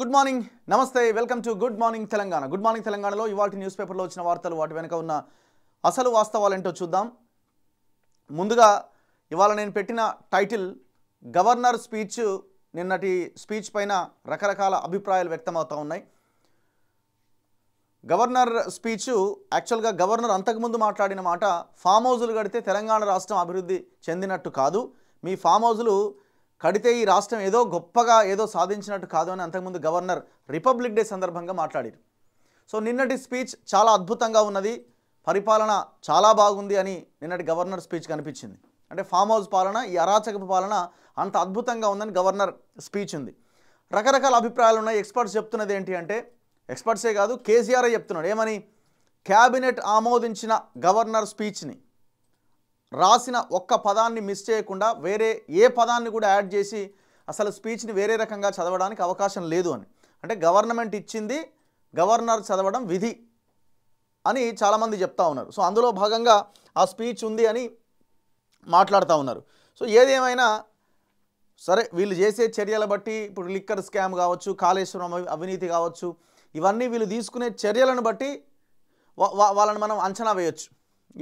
good morning నమస్తే welcome to good morning Telangana good morning తెలంగాణలో ఇవాటి న్యూస్ పేపర్లో వచ్చిన వార్తలు వాటి వెనుక ఉన్న అసలు వాస్తవాలేంటో చూద్దాం ముందుగా ఇవాళ నేను పెట్టిన టైటిల్ గవర్నర్ స్పీచ్ నిన్నటి స్పీచ్ పైన రకరకాల అభిప్రాయాలు వ్యక్తమవుతూ ఉన్నాయి గవర్నర్ స్పీచ్ యాక్చువల్గా గవర్నర్ అంతకుముందు మాట్లాడిన మాట ఫామ్ హౌజులు కడితే తెలంగాణ రాష్ట్రం అభివృద్ధి చెందినట్టు కాదు మీ ఫామ్ హౌజులు కడితే ఈ రాష్ట్రం ఏదో గొప్పగా ఏదో సాధించినట్టు కాదు అని అంతకుముందు గవర్నర్ రిపబ్లిక్ డే సందర్భంగా మాట్లాడారు సో నిన్నటి స్పీచ్ చాలా అద్భుతంగా ఉన్నది పరిపాలన చాలా బాగుంది అని నిన్నటి గవర్నర్ స్పీచ్ కనిపించింది అంటే ఫామ్ హౌస్ పాలన ఈ అరాచకపు పాలన అంత అద్భుతంగా ఉందని గవర్నర్ స్పీచ్ ఉంది రకరకాల అభిప్రాయాలు ఉన్నాయి ఎక్స్పర్ట్స్ చెప్తున్నది ఏంటి అంటే ఎక్స్పర్ట్సే కాదు కేసీఆర్ చెప్తున్నాడు ఏమని క్యాబినెట్ ఆమోదించిన గవర్నర్ స్పీచ్ని రాసిన ఒక్క పదాన్ని మిస్ చేయకుండా వేరే ఏ పదాన్ని కూడా యాడ్ చేసి అసలు స్పీచ్ని వేరే రకంగా చదవడానికి అవకాశం లేదు అని అంటే గవర్నమెంట్ ఇచ్చింది గవర్నర్ చదవడం విధి అని చాలామంది చెప్తా ఉన్నారు సో అందులో భాగంగా ఆ స్పీచ్ ఉంది అని మాట్లాడుతూ ఉన్నారు సో ఏదేమైనా సరే వీళ్ళు చేసే చర్యల బట్టి ఇప్పుడు లిక్కర్ స్కామ్ కావచ్చు కాళేశ్వరం అవినీతి కావచ్చు ఇవన్నీ వీళ్ళు తీసుకునే చర్యలను బట్టి వాళ్ళని మనం అంచనా వేయచ్చు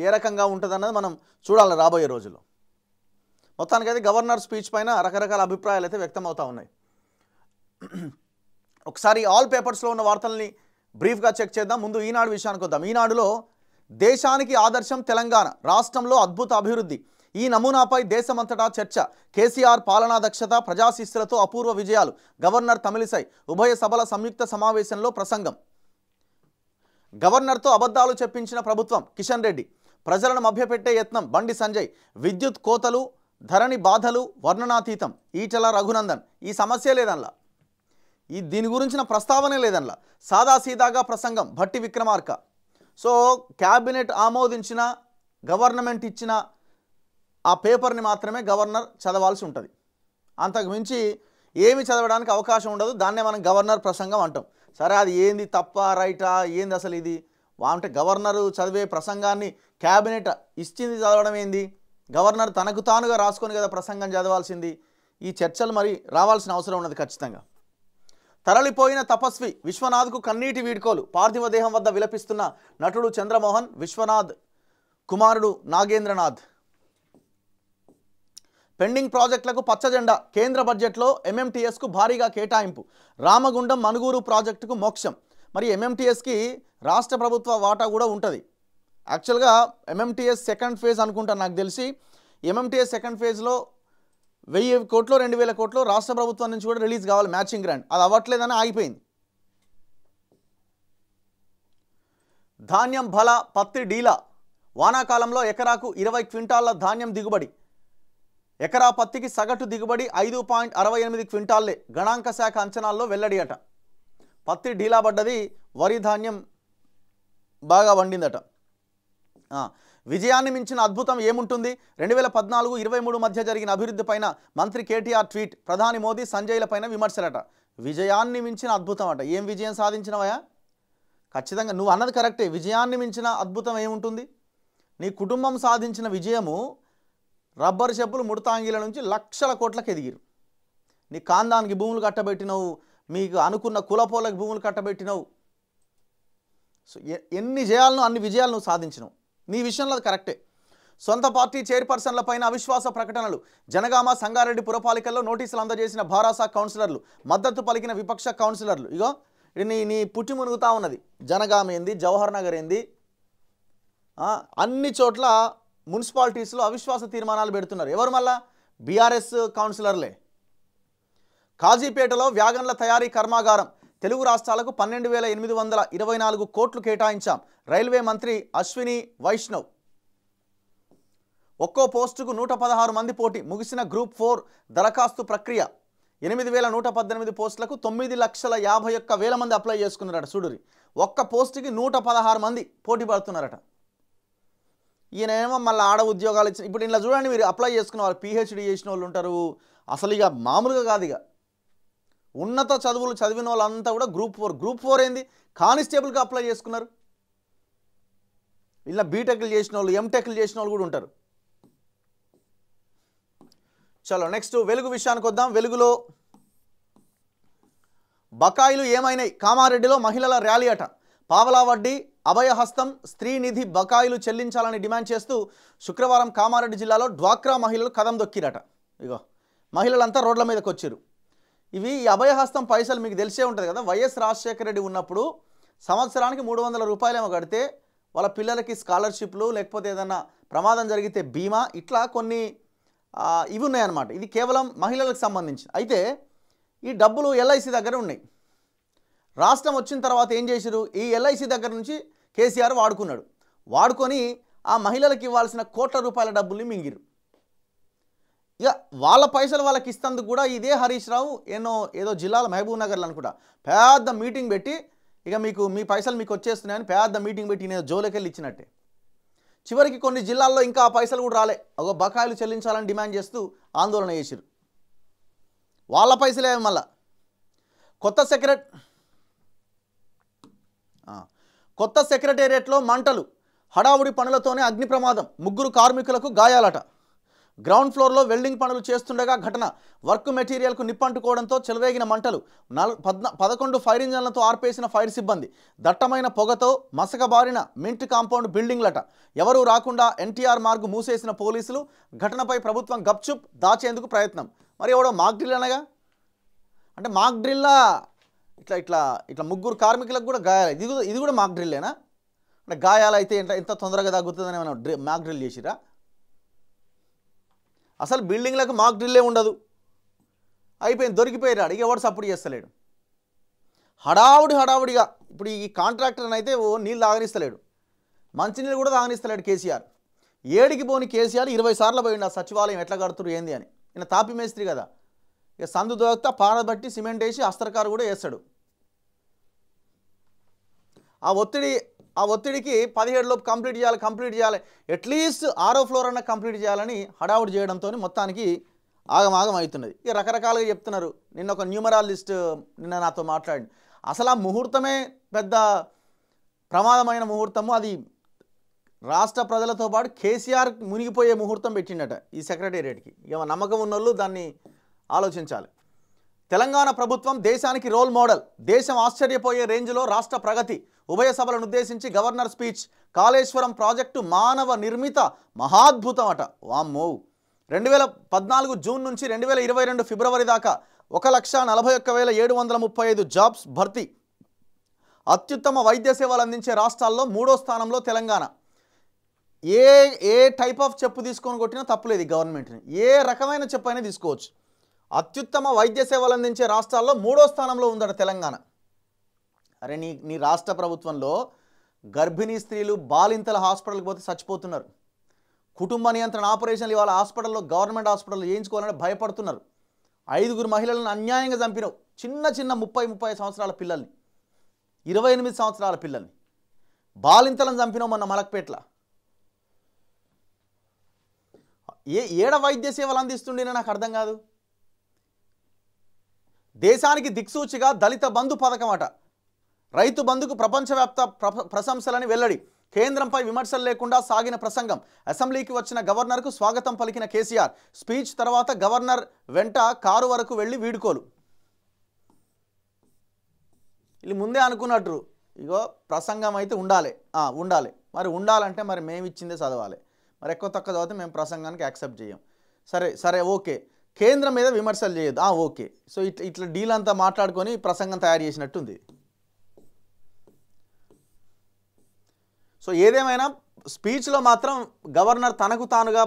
ఏ రకంగా ఉంటుందన్నది మనం చూడాలి రాబోయే రోజుల్లో అయితే గవర్నర్ స్పీచ్ పైన రకరకాల అభిప్రాయాలు అయితే వ్యక్తం ఉన్నాయి ఒకసారి ఆల్ పేపర్స్లో ఉన్న వార్తల్ని బ్రీఫ్గా చెక్ చేద్దాం ముందు ఈనాడు విషయానికి వద్దాం ఈనాడులో దేశానికి ఆదర్శం తెలంగాణ రాష్ట్రంలో అద్భుత అభివృద్ధి ఈ నమూనాపై దేశమంతటా చర్చ కేసీఆర్ పాలనా దక్షత ప్రజాశిస్తులతో అపూర్వ విజయాలు గవర్నర్ తమిళిసై ఉభయ సభల సంయుక్త సమావేశంలో ప్రసంగం గవర్నర్తో అబద్ధాలు చెప్పించిన ప్రభుత్వం కిషన్ రెడ్డి ప్రజలను మభ్యపెట్టే యత్నం బండి సంజయ్ విద్యుత్ కోతలు ధరణి బాధలు వర్ణనాతీతం ఈటల రఘునందన్ ఈ సమస్య లేదన్ల ఈ దీని గురించిన ప్రస్తావనే లేదనలా సాదాసీదాగా ప్రసంగం భట్టి విక్రమార్క సో క్యాబినెట్ ఆమోదించిన గవర్నమెంట్ ఇచ్చిన ఆ పేపర్ని మాత్రమే గవర్నర్ చదవాల్సి ఉంటుంది అంతకుమించి ఏమి చదవడానికి అవకాశం ఉండదు దాన్నే మనం గవర్నర్ ప్రసంగం అంటాం సరే అది ఏంది తప్ప రైటా ఏంది అసలు ఇది అంటే గవర్నరు చదివే ప్రసంగాన్ని క్యాబినెట్ ఇచ్చింది చదవడం ఏంది గవర్నర్ తనకు తానుగా రాసుకొని కదా ప్రసంగం చదవాల్సింది ఈ చర్చలు మరి రావాల్సిన అవసరం ఉన్నది ఖచ్చితంగా తరలిపోయిన తపస్వి విశ్వనాథ్కు కన్నీటి వీడ్కోలు పార్థివ దేహం వద్ద విలపిస్తున్న నటుడు చంద్రమోహన్ విశ్వనాథ్ కుమారుడు నాగేంద్రనాథ్ పెండింగ్ ప్రాజెక్టులకు పచ్చజెండా కేంద్ర బడ్జెట్లో ఎంఎంటీఎస్కు భారీగా కేటాయింపు రామగుండం మనుగూరు ప్రాజెక్టుకు మోక్షం మరి ఎంఎంటీఎస్కి రాష్ట్ర ప్రభుత్వ వాటా కూడా ఉంటుంది యాక్చువల్గా ఎంఎంటీఎస్ సెకండ్ ఫేజ్ అనుకుంటాను నాకు తెలిసి ఎంఎంటీఎస్ సెకండ్ ఫేజ్లో వెయ్యి కోట్లు రెండు వేల కోట్లు రాష్ట్ర ప్రభుత్వం నుంచి కూడా రిలీజ్ కావాలి మ్యాచింగ్ గ్రాండ్ అది అవ్వట్లేదని ఆగిపోయింది ధాన్యం బల పత్తి డీల వానాకాలంలో ఎకరాకు ఇరవై క్వింటాళ్ల ధాన్యం దిగుబడి ఎకరా పత్తికి సగటు దిగుబడి ఐదు పాయింట్ అరవై ఎనిమిది క్వింటాళ్లే గణాంక శాఖ అంచనాల్లో వెల్లడియట పత్తి ఢీలా పడ్డది వరి ధాన్యం బాగా వండిందట విజయాన్ని మించిన అద్భుతం ఏముంటుంది రెండు వేల పద్నాలుగు ఇరవై మూడు మధ్య జరిగిన అభివృద్ధి పైన మంత్రి కేటీఆర్ ట్వీట్ ప్రధాని మోదీ సంజయ్ల పైన విమర్శలట విజయాన్ని మించిన అద్భుతం అట ఏం విజయం సాధించినవయా ఖచ్చితంగా నువ్వు అన్నది కరెక్టే విజయాన్ని మించిన అద్భుతం ఏముంటుంది నీ కుటుంబం సాధించిన విజయము రబ్బరు చెప్పులు ముడతాంగిల నుంచి లక్షల కోట్లకు ఎదిగిరు నీ కాందానికి భూములు కట్టబెట్టినవు మీకు అనుకున్న కులపోలకు భూములు కట్టబెట్టినవు సో ఎన్ని జయాలను అన్ని విజయాలను సాధించినవు నీ విషయంలో అది కరెక్టే సొంత పార్టీ చైర్పర్సన్లపైన అవిశ్వాస ప్రకటనలు జనగామ సంగారెడ్డి పురపాలికల్లో నోటీసులు అందజేసిన భారాసా కౌన్సిలర్లు మద్దతు పలికిన విపక్ష కౌన్సిలర్లు ఇగో నీ నీ పుట్టి మునుగుతా ఉన్నది జనగామ ఏంది జవహర్ నగర్ ఏంది అన్ని చోట్ల మున్సిపాలిటీస్లో అవిశ్వాస తీర్మానాలు పెడుతున్నారు ఎవరు మళ్ళా బీఆర్ఎస్ కౌన్సిలర్లే కాజీపేటలో వ్యాగన్ల తయారీ కర్మాగారం తెలుగు రాష్ట్రాలకు పన్నెండు వేల ఎనిమిది వందల ఇరవై నాలుగు కోట్లు కేటాయించాం రైల్వే మంత్రి అశ్విని వైష్ణవ్ ఒక్కో పోస్టుకు నూట పదహారు మంది పోటీ ముగిసిన గ్రూప్ ఫోర్ దరఖాస్తు ప్రక్రియ ఎనిమిది వేల నూట పద్దెనిమిది పోస్టులకు తొమ్మిది లక్షల యాభై ఒక్క వేల మంది అప్లై చేసుకున్నారట చూడురి ఒక్క పోస్టుకి నూట పదహారు మంది పోటీ పడుతున్నారట ఈయనేమో మళ్ళీ ఆడ ఉద్యోగాలు ఇచ్చిన ఇప్పుడు ఇలా చూడండి మీరు అప్లై చేసుకున్న వాళ్ళు పిహెచ్డీ చేసిన వాళ్ళు ఉంటారు అసలు ఇక మామూలుగా కాదు ఇక ఉన్నత చదువులు చదివిన వాళ్ళంతా కూడా గ్రూప్ ఫోర్ గ్రూప్ ఫోర్ ఏంది కానిస్టేబుల్గా అప్లై చేసుకున్నారు ఇలా బీటెక్లు చేసిన వాళ్ళు ఎంటెక్లు చేసిన వాళ్ళు కూడా ఉంటారు చలో నెక్స్ట్ వెలుగు విషయానికి వద్దాం వెలుగులో బకాయిలు ఏమైనాయి కామారెడ్డిలో మహిళల ర్యాలీ అట పావలా వడ్డీ అభయహస్తం స్త్రీనిధి బకాయిలు చెల్లించాలని డిమాండ్ చేస్తూ శుక్రవారం కామారెడ్డి జిల్లాలో డ్వాక్రా మహిళలు కథం దొక్కిరట ఇగో మహిళలంతా రోడ్ల మీదకి వచ్చారు ఇవి అభయహస్తం పైసలు మీకు తెలిసే ఉంటుంది కదా వైఎస్ రాజశేఖర రెడ్డి ఉన్నప్పుడు సంవత్సరానికి మూడు వందల రూపాయలేమో కడితే వాళ్ళ పిల్లలకి స్కాలర్షిప్లు లేకపోతే ఏదైనా ప్రమాదం జరిగితే బీమా ఇట్లా కొన్ని ఇవి ఉన్నాయన్నమాట ఇది కేవలం మహిళలకు సంబంధించి అయితే ఈ డబ్బులు ఎల్ఐసి దగ్గర ఉన్నాయి రాష్ట్రం వచ్చిన తర్వాత ఏం చేశారు ఈ ఎల్ఐసి దగ్గర నుంచి కేసీఆర్ వాడుకున్నాడు వాడుకొని ఆ మహిళలకు ఇవ్వాల్సిన కోట్ల రూపాయల డబ్బుల్ని మింగిరు ఇక వాళ్ళ పైసలు వాళ్ళకి ఇస్తందుకు కూడా ఇదే హరీష్ రావు ఏనో ఏదో జిల్లాలో మహబూబ్ నగర్లో అనుకుంటా పెద్ద మీటింగ్ పెట్టి ఇక మీకు మీ పైసలు మీకు వచ్చేస్తున్నాయని పెద్ద మీటింగ్ పెట్టి నేను జోలికెళ్ళి ఇచ్చినట్టే చివరికి కొన్ని జిల్లాల్లో ఇంకా ఆ పైసలు కూడా రాలే ఒక బకాయిలు చెల్లించాలని డిమాండ్ చేస్తూ ఆందోళన చేసిరు వాళ్ళ పైసలే మళ్ళా కొత్త సెక్రట్ కొత్త సెక్రటేరియట్లో మంటలు హడావుడి పనులతోనే అగ్ని ప్రమాదం ముగ్గురు కార్మికులకు గాయాలట గ్రౌండ్ ఫ్లోర్లో వెల్డింగ్ పనులు చేస్తుండగా ఘటన వర్క్ మెటీరియల్కు నిప్పంటుకోవడంతో చెలరేగిన మంటలు నల్ పదకొండు ఫైర్ ఇంజన్లతో ఆర్పేసిన ఫైర్ సిబ్బంది దట్టమైన పొగతో మసకబారిన మింట్ కాంపౌండ్ బిల్డింగ్లట ఎవరూ రాకుండా ఎన్టీఆర్ మార్గు మూసేసిన పోలీసులు ఘటనపై ప్రభుత్వం గప్చుప్ దాచేందుకు ప్రయత్నం మరి ఎవడో మాక్ డ్రిల్ అనగా అంటే మాక్ డ్రిల్లా ఇట్లా ఇట్లా ఇట్లా ముగ్గురు కార్మికులకు కూడా గాయాలు ఇది ఇది కూడా మాక్ డ్రిల్లేనా అంటే గాయాలు అయితే ఎంత ఎంత తొందరగా తగ్గుతుందని మనం డ్రి మాక్ డ్రిల్ చేసిరా అసలు బిల్డింగ్లకు మాక్ డ్రిల్లే ఉండదు అయిపోయింది దొరికిపోయారు అడిగి ఎవడు సపోర్ట్ చేస్తలేడు హడావుడి హడావుడిగా ఇప్పుడు ఈ కాంట్రాక్టర్ని అయితే ఓ నీళ్ళు తాగనిస్తలేడు మంచినీళ్ళు కూడా తాగనిస్తలేడు కేసీఆర్ ఏడికి పోని కేసీఆర్ ఇరవై సార్లు పోయిండు ఆ సచివాలయం ఎట్లా కడుతురు ఏంది అని ఈయన తాపి మేస్త్రి కదా ఇక సందు దొరకత పారబట్టి సిమెంట్ వేసి అస్తరకారు కూడా వేస్తాడు ఆ ఒత్తిడి ఆ ఒత్తిడికి పదిహేడులోపు కంప్లీట్ చేయాలి కంప్లీట్ చేయాలి అట్లీస్ట్ ఆరో ఫ్లోర్ అన్న కంప్లీట్ చేయాలని హడావుడ్ చేయడంతో మొత్తానికి ఆగమాగం అవుతున్నది ఇక రకరకాలుగా చెప్తున్నారు నిన్న ఒక న్యూమరాలిస్ట్ నిన్న నాతో మాట్లాడి అసలు ఆ ముహూర్తమే పెద్ద ప్రమాదమైన ముహూర్తము అది రాష్ట్ర ప్రజలతో పాటు కేసీఆర్ మునిగిపోయే ముహూర్తం పెట్టిండట ఈ సెక్రటేరియట్కి ఇక నమ్మకం ఉన్నోళ్ళు దాన్ని ఆలోచించాలి తెలంగాణ ప్రభుత్వం దేశానికి రోల్ మోడల్ దేశం ఆశ్చర్యపోయే రేంజ్లో రాష్ట్ర ప్రగతి ఉభయ సభలను ఉద్దేశించి గవర్నర్ స్పీచ్ కాళేశ్వరం ప్రాజెక్టు మానవ నిర్మిత మహాద్భుతం అట వామ్మో రెండు వేల పద్నాలుగు జూన్ నుంచి రెండు వేల ఇరవై రెండు ఫిబ్రవరి దాకా ఒక లక్ష నలభై ఒక్క వేల ఏడు వందల ముప్పై ఐదు జాబ్స్ భర్తీ అత్యుత్తమ వైద్య సేవలు అందించే రాష్ట్రాల్లో మూడో స్థానంలో తెలంగాణ ఏ ఏ టైప్ ఆఫ్ చెప్పు తీసుకొని కొట్టినా తప్పులేదు గవర్నమెంట్ని ఏ రకమైన చెప్పు అయినా తీసుకోవచ్చు అత్యుత్తమ వైద్య సేవలు అందించే రాష్ట్రాల్లో మూడో స్థానంలో ఉందట తెలంగాణ అరే నీ నీ రాష్ట్ర ప్రభుత్వంలో గర్భిణీ స్త్రీలు బాలింతల హాస్పిటల్కి పోతే చచ్చిపోతున్నారు కుటుంబ నియంత్రణ ఆపరేషన్లు ఇవాళ హాస్పిటల్లో గవర్నమెంట్ హాస్పిటల్లో చేయించుకోవాలని భయపడుతున్నారు ఐదుగురు మహిళలను అన్యాయంగా చంపినవు చిన్న చిన్న ముప్పై ముప్పై సంవత్సరాల పిల్లల్ని ఇరవై ఎనిమిది సంవత్సరాల పిల్లల్ని బాలింతలను చంపినావు మొన్న మలక్పేట్ల ఏ ఏడ వైద్య సేవలు అందిస్తుండేనో నాకు అర్థం కాదు దేశానికి దిక్సూచిగా దళిత బంధు పథకం అట రైతు బంధుకు ప్రపంచవ్యాప్త ప్రశంసలని వెల్లడి కేంద్రంపై విమర్శలు లేకుండా సాగిన ప్రసంగం అసెంబ్లీకి వచ్చిన గవర్నర్కు స్వాగతం పలికిన కేసీఆర్ స్పీచ్ తర్వాత గవర్నర్ వెంట కారు వరకు వెళ్ళి వీడుకోలు వీళ్ళు ముందే అనుకున్నట్టు ఇగో ప్రసంగం అయితే ఉండాలి ఉండాలి మరి ఉండాలంటే మరి మేము ఇచ్చిందే చదవాలి మరి ఎక్కువ తక్కువ చదివితే మేము ప్రసంగానికి యాక్సెప్ట్ చేయం సరే సరే ఓకే కేంద్రం మీద విమర్శలు చేయొద్దు ఓకే సో ఇట్లా ఇట్లా డీల్ అంతా మాట్లాడుకొని ప్రసంగం తయారు చేసినట్టుంది సో ఏదేమైనా స్పీచ్లో మాత్రం గవర్నర్ తనకు తానుగా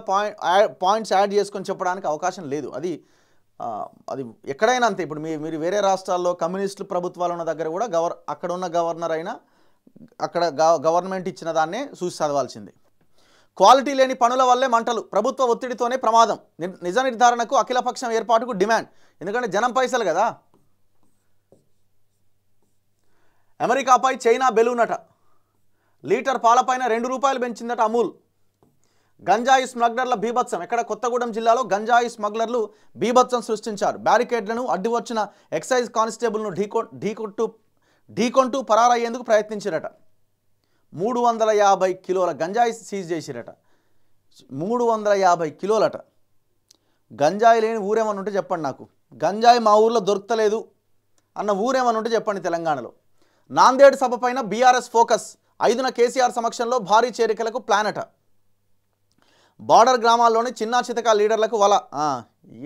పాయింట్స్ యాడ్ చేసుకొని చెప్పడానికి అవకాశం లేదు అది అది ఎక్కడైనా అంతే ఇప్పుడు మీ మీరు వేరే రాష్ట్రాల్లో కమ్యూనిస్టు ప్రభుత్వాలు ఉన్న దగ్గర కూడా గవర్ అక్కడ ఉన్న గవర్నర్ అయినా అక్కడ గవర్నమెంట్ ఇచ్చిన దాన్నే చూసి చదవాల్సింది క్వాలిటీ లేని పనుల వల్లే మంటలు ప్రభుత్వ ఒత్తిడితోనే ప్రమాదం నిజ నిర్ధారణకు అఖిలపక్షం ఏర్పాటుకు డిమాండ్ ఎందుకంటే జనం పైసలు కదా అమెరికాపై చైనా బెలూనట లీటర్ పాలపైన రెండు రూపాయలు పెంచిందట అమూల్ గంజాయి స్మగ్లర్ల బీభత్సం ఎక్కడ కొత్తగూడెం జిల్లాలో గంజాయి స్మగ్లర్లు బీభత్సం సృష్టించారు బ్యారికేడ్లను అడ్డు వచ్చిన ఎక్సైజ్ కానిస్టేబుల్ను ఢీకొ ఢీకొట్టు ఢీకొంటూ పరారయ్యేందుకు ప్రయత్నించారట మూడు వందల యాభై కిలోల గంజాయి సీజ్ చేసిరట మూడు వందల యాభై కిలోలట గంజాయి లేని ఊరేమని ఉంటే చెప్పండి నాకు గంజాయి మా ఊర్లో దొరుకుతలేదు అన్న ఊరేమని ఉంటే చెప్పండి తెలంగాణలో నాందేడు సభ పైన బీఆర్ఎస్ ఫోకస్ ఐదున కేసీఆర్ సమక్షంలో భారీ చేరికలకు ప్లానట బార్డర్ గ్రామాల్లోని చిన్నా చితక లీడర్లకు వల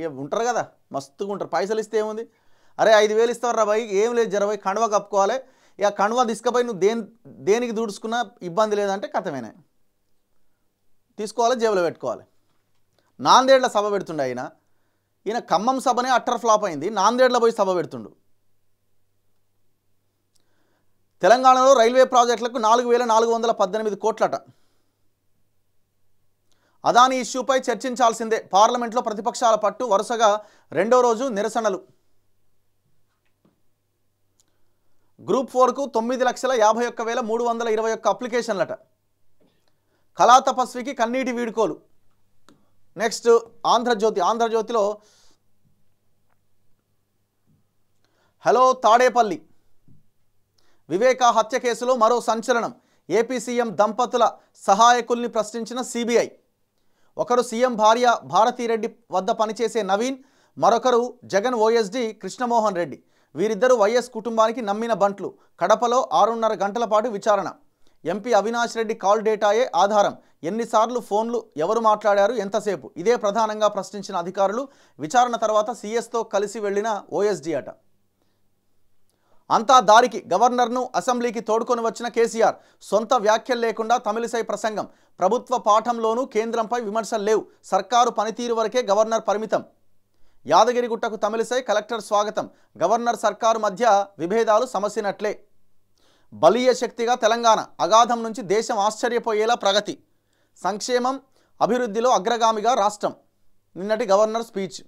ఏ ఉంటారు కదా మస్తుగా ఉంటారు పైసలు ఇస్తే ఏముంది అరే ఐదు వేలు ఇస్తారా బాయ్ ఏం లేదు జరబాయి కండువ కప్పుకోవాలి ఇక కండువ తీసుకపోయి నువ్వు దేని దేనికి దూడుచుకున్నా ఇబ్బంది లేదంటే కథమేనే తీసుకోవాలి జేబులో పెట్టుకోవాలి నాందేడ్ల సభ పెడుతుండే ఆయన ఈయన ఖమ్మం సభనే అట్టర్ ఫ్లాప్ అయింది నాందేడ్ల పోయి సభ పెడుతుండు తెలంగాణలో రైల్వే ప్రాజెక్టులకు నాలుగు వేల నాలుగు వందల పద్దెనిమిది కోట్లట అదాని ఇష్యూపై చర్చించాల్సిందే పార్లమెంట్లో ప్రతిపక్షాల పట్టు వరుసగా రెండో రోజు నిరసనలు గ్రూప్ ఫోర్కు తొమ్మిది లక్షల యాభై ఒక్క వేల మూడు వందల ఇరవై ఒక్క అప్లికేషన్లట కళా తపస్వికి కన్నీటి వీడుకోలు నెక్స్ట్ ఆంధ్రజ్యోతి ఆంధ్రజ్యోతిలో హలో తాడేపల్లి వివేకా హత్య కేసులో మరో సంచలనం ఏపీ సీఎం దంపతుల సహాయకుల్ని ప్రశ్నించిన సిబిఐ ఒకరు సీఎం భార్య భారతీరెడ్డి వద్ద పనిచేసే నవీన్ మరొకరు జగన్ ఓఎస్డి కృష్ణమోహన్ రెడ్డి వీరిద్దరూ వైఎస్ కుటుంబానికి నమ్మిన బంట్లు కడపలో ఆరున్నర గంటల పాటు విచారణ ఎంపీ అవినాష్ రెడ్డి కాల్ డేటాయే ఆధారం ఎన్నిసార్లు ఫోన్లు ఎవరు మాట్లాడారు ఎంతసేపు ఇదే ప్రధానంగా ప్రశ్నించిన అధికారులు విచారణ తర్వాత సీఎస్తో కలిసి వెళ్లిన ఓఎస్డీ అట అంతా దారికి గవర్నర్ను అసెంబ్లీకి తోడుకొని వచ్చిన కేసీఆర్ సొంత వ్యాఖ్యలు లేకుండా తమిళిసై ప్రసంగం ప్రభుత్వ పాఠంలోనూ కేంద్రంపై విమర్శలు లేవు సర్కారు పనితీరు వరకే గవర్నర్ పరిమితం యాదగిరిగుట్టకు తమిళిసై కలెక్టర్ స్వాగతం గవర్నర్ సర్కారు మధ్య విభేదాలు సమసినట్లే బలీయ శక్తిగా తెలంగాణ అగాధం నుంచి దేశం ఆశ్చర్యపోయేలా ప్రగతి సంక్షేమం అభివృద్ధిలో అగ్రగామిగా రాష్ట్రం నిన్నటి గవర్నర్ స్పీచ్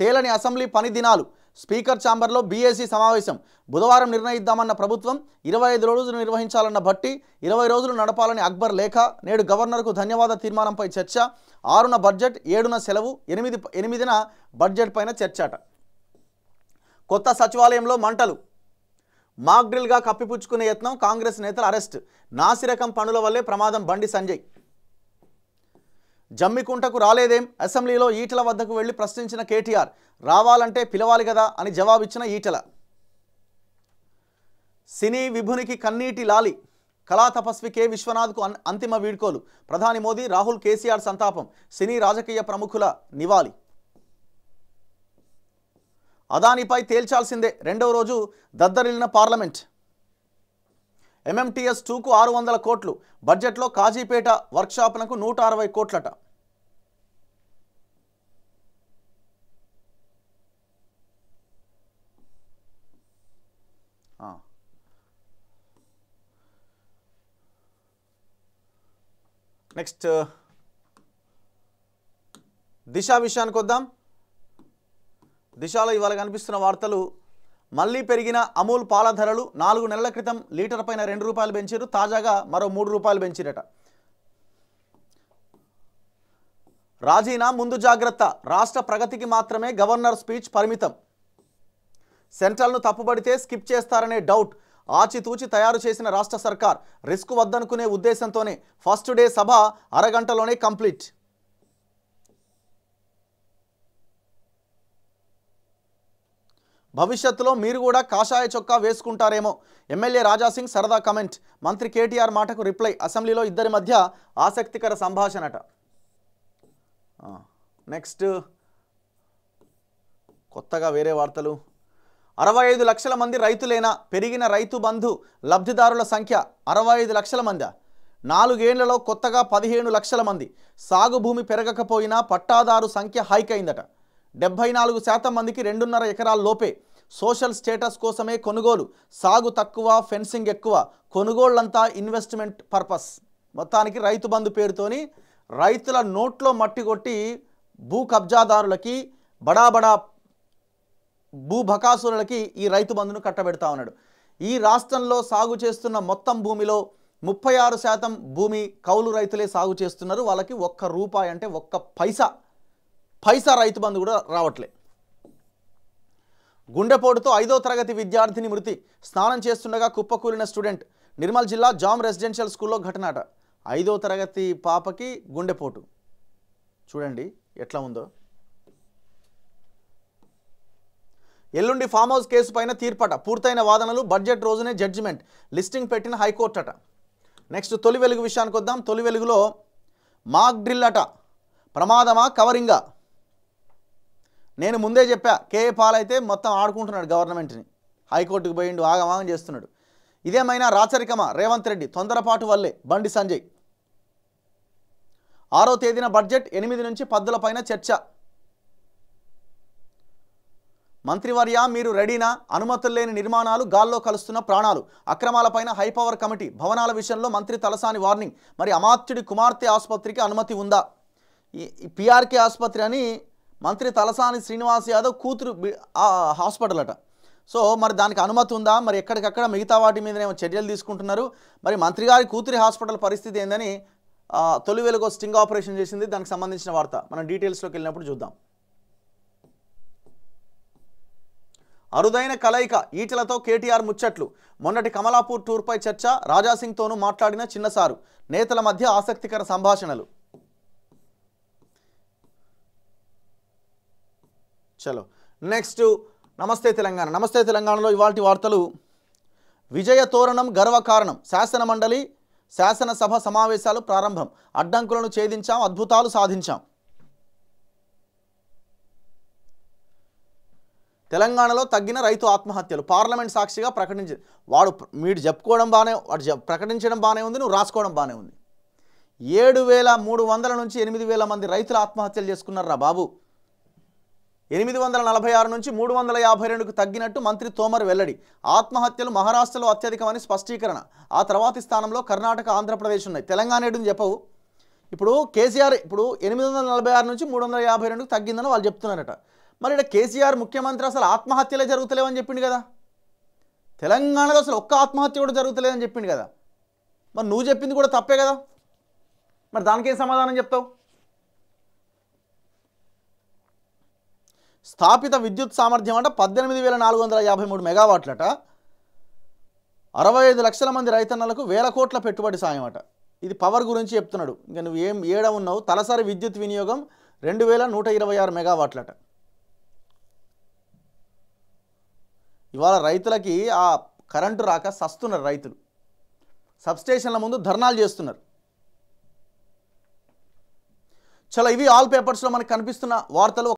తేలని అసెంబ్లీ పని దినాలు స్పీకర్ ఛాంబర్లో బీఏసీ సమావేశం బుధవారం నిర్ణయిద్దామన్న ప్రభుత్వం ఇరవై ఐదు రోజులు నిర్వహించాలన్న భట్టి ఇరవై రోజులు నడపాలని అక్బర్ లేఖ నేడు గవర్నర్కు ధన్యవాద తీర్మానంపై చర్చ ఆరున బడ్జెట్ ఏడున సెలవు ఎనిమిది ఎనిమిదిన బడ్జెట్ పైన చర్చట కొత్త సచివాలయంలో మంటలు మాక్ కప్పిపుచ్చుకునే యత్నం కాంగ్రెస్ నేతల అరెస్ట్ నాసిరకం పనుల వల్లే ప్రమాదం బండి సంజయ్ జమ్మికుంటకు రాలేదేం అసెంబ్లీలో ఈటల వద్దకు వెళ్ళి ప్రశ్నించిన కేటీఆర్ రావాలంటే పిలవాలి కదా అని జవాబిచ్చిన ఈటల సినీ విభునికి కన్నీటి లాలి కళా తపస్వి కె విశ్వనాథ్కు అంతిమ వీడ్కోలు ప్రధాని మోదీ రాహుల్ కేసీఆర్ సంతాపం సినీ రాజకీయ ప్రముఖుల నివాళి అదానిపై తేల్చాల్సిందే రెండవ రోజు దద్దరిల్లిన పార్లమెంట్ ఎంఎంటీఎస్ టూకు ఆరు వందల కోట్లు బడ్జెట్లో కాజీపేట వర్క్షాప్లకు నూట అరవై కోట్లట నెక్స్ట్ దిశ విషయానికి వద్దాం దిశలో ఇవాళ కనిపిస్తున్న వార్తలు మళ్లీ పెరిగిన అమూల్ పాల ధరలు నాలుగు నెలల క్రితం లీటర్ పైన రెండు రూపాయలు పెంచారు తాజాగా మరో మూడు రూపాయలు పెంచిరట రాజీనా ముందు జాగ్రత్త రాష్ట్ర ప్రగతికి మాత్రమే గవర్నర్ స్పీచ్ పరిమితం సెంట్రల్ను తప్పుబడితే స్కిప్ చేస్తారనే డౌట్ ఆచితూచి తయారు చేసిన రాష్ట్ర సర్కార్ రిస్క్ వద్దనుకునే ఉద్దేశంతోనే ఫస్ట్ డే సభ అరగంటలోనే కంప్లీట్ భవిష్యత్తులో మీరు కూడా కాషాయ చొక్కా వేసుకుంటారేమో ఎమ్మెల్యే రాజాసింగ్ సరదా కమెంట్ మంత్రి కేటీఆర్ మాటకు రిప్లై అసెంబ్లీలో ఇద్దరి మధ్య ఆసక్తికర సంభాషణట నెక్స్ట్ కొత్తగా వేరే వార్తలు అరవై ఐదు లక్షల మంది రైతులేనా పెరిగిన రైతు బంధు లబ్ధిదారుల సంఖ్య అరవై ఐదు లక్షల మందా నాలుగేళ్లలో కొత్తగా పదిహేను లక్షల మంది సాగు భూమి పెరగకపోయినా పట్టాదారు సంఖ్య హైక్ అయిందట డెబ్బై నాలుగు శాతం మందికి రెండున్నర ఎకరాల లోపే సోషల్ స్టేటస్ కోసమే కొనుగోలు సాగు తక్కువ ఫెన్సింగ్ ఎక్కువ కొనుగోళ్ళంతా ఇన్వెస్ట్మెంట్ పర్పస్ మొత్తానికి రైతు బంధు పేరుతోని రైతుల నోట్లో మట్టి కొట్టి భూ కబ్జాదారులకి బడాబడా భూ బకాసులకి ఈ రైతు బంధును కట్టబెడతా ఉన్నాడు ఈ రాష్ట్రంలో సాగు చేస్తున్న మొత్తం భూమిలో ముప్పై ఆరు శాతం భూమి కౌలు రైతులే సాగు చేస్తున్నారు వాళ్ళకి ఒక్క రూపాయి అంటే ఒక్క పైసా పైసా రైతు బంధు కూడా రావట్లే గుండెపోటుతో ఐదో తరగతి విద్యార్థిని మృతి స్నానం చేస్తుండగా కుప్పకూలిన స్టూడెంట్ నిర్మల్ జిల్లా జామ్ రెసిడెన్షియల్ స్కూల్లో ఘటనట ఐదో తరగతి పాపకి గుండెపోటు చూడండి ఎట్లా ఉందో ఎల్లుండి ఫామ్ హౌస్ కేసు పైన తీర్పట పూర్తయిన వాదనలు బడ్జెట్ రోజునే జడ్జిమెంట్ లిస్టింగ్ పెట్టిన హైకోర్టు అట నెక్స్ట్ తొలి వెలుగు విషయానికి వద్దాం తొలి వెలుగులో మాక్ డ్రిల్ అట ప్రమాదమా కవరింగా నేను ముందే చెప్పా కేఏ పాల్ అయితే మొత్తం ఆడుకుంటున్నాడు గవర్నమెంట్ని హైకోర్టుకు పోయిండు ఆగమాగం చేస్తున్నాడు ఇదేమైనా రాచరికమా రేవంత్ రెడ్డి తొందరపాటు వల్లే బండి సంజయ్ ఆరో తేదీన బడ్జెట్ ఎనిమిది నుంచి పద్దులపైన చర్చ మంత్రివర్య మీరు రెడీనా అనుమతులు లేని నిర్మాణాలు గాల్లో కలుస్తున్న ప్రాణాలు అక్రమాలపైన హైపవర్ కమిటీ భవనాల విషయంలో మంత్రి తలసాని వార్నింగ్ మరి అమాత్యుడి కుమార్తె ఆసుపత్రికి అనుమతి ఉందా ఈ పిఆర్కే ఆసుపత్రి అని మంత్రి తలసాని శ్రీనివాస్ యాదవ్ కూతురు హాస్పిటల్ అట సో మరి దానికి అనుమతి ఉందా మరి ఎక్కడికక్కడ మిగతా వాటి మీదనేమో చర్యలు తీసుకుంటున్నారు మరి మంత్రి గారి కూతురి హాస్పిటల్ పరిస్థితి ఏందని తొలి వేలుగో స్టింగ్ ఆపరేషన్ చేసింది దానికి సంబంధించిన వార్త మనం డీటెయిల్స్లోకి వెళ్ళినప్పుడు చూద్దాం అరుదైన కలయిక ఈటలతో కేటీఆర్ ముచ్చట్లు మొన్నటి కమలాపూర్ టూర్పై చర్చ రాజాసింగ్తోనూ మాట్లాడిన చిన్నసారు నేతల మధ్య ఆసక్తికర సంభాషణలు చలో నెక్స్ట్ నమస్తే తెలంగాణ నమస్తే తెలంగాణలో ఇవాటి వార్తలు విజయ తోరణం గర్వకారణం శాసనమండలి శాసనసభ సమావేశాలు ప్రారంభం అడ్డంకులను ఛేదించాం అద్భుతాలు సాధించాం తెలంగాణలో తగ్గిన రైతు ఆత్మహత్యలు పార్లమెంట్ సాక్షిగా ప్రకటించింది వాడు మీరు చెప్పుకోవడం బాగానే వాడు ప్రకటించడం బాగానే ఉంది నువ్వు రాసుకోవడం బాగానే ఉంది ఏడు వేల మూడు వందల నుంచి ఎనిమిది వేల మంది రైతులు ఆత్మహత్యలు చేసుకున్నారా బాబు ఎనిమిది వందల నలభై ఆరు నుంచి మూడు వందల యాభై రెండుకు తగ్గినట్టు మంత్రి తోమర్ వెల్లడి ఆత్మహత్యలు మహారాష్ట్రలో అత్యధికమని స్పష్టీకరణ ఆ తర్వాతి స్థానంలో కర్ణాటక ఆంధ్రప్రదేశ్ ఉన్నాయి తెలంగాణ ఏడు చెప్పవు ఇప్పుడు కేసీఆర్ ఇప్పుడు ఎనిమిది వందల నలభై ఆరు నుంచి మూడు వందల యాభై రెండుకు తగ్గిందని వాళ్ళు చెప్తున్నారట మరి ఇక్కడ కేసీఆర్ ముఖ్యమంత్రి అసలు ఆత్మహత్యలే జరుగుతలేవని చెప్పిండు కదా తెలంగాణలో అసలు ఒక్క ఆత్మహత్య కూడా జరుగుతలేదని చెప్పిండు కదా మరి నువ్వు చెప్పింది కూడా తప్పే కదా మరి దానికేం సమాధానం చెప్తావు స్థాపిత విద్యుత్ సామర్థ్యం అంటే పద్దెనిమిది వేల నాలుగు వందల యాభై మూడు మెగావాట్లట అరవై ఐదు లక్షల మంది రైతన్నలకు వేల కోట్ల పెట్టుబడి సాయం అట ఇది పవర్ గురించి చెప్తున్నాడు ఇంకా నువ్వు ఏం ఏడ ఉన్నావు తలసరి విద్యుత్ వినియోగం రెండు వేల నూట ఇరవై ఆరు మెగావాట్లట ఇవాళ రైతులకి ఆ కరెంటు రాక సస్తున్నారు రైతులు సబ్స్టేషన్ల ముందు ధర్నాలు చేస్తున్నారు చాలా ఇవి ఆల్ పేపర్స్లో మనకు కనిపిస్తున్న వార్తలు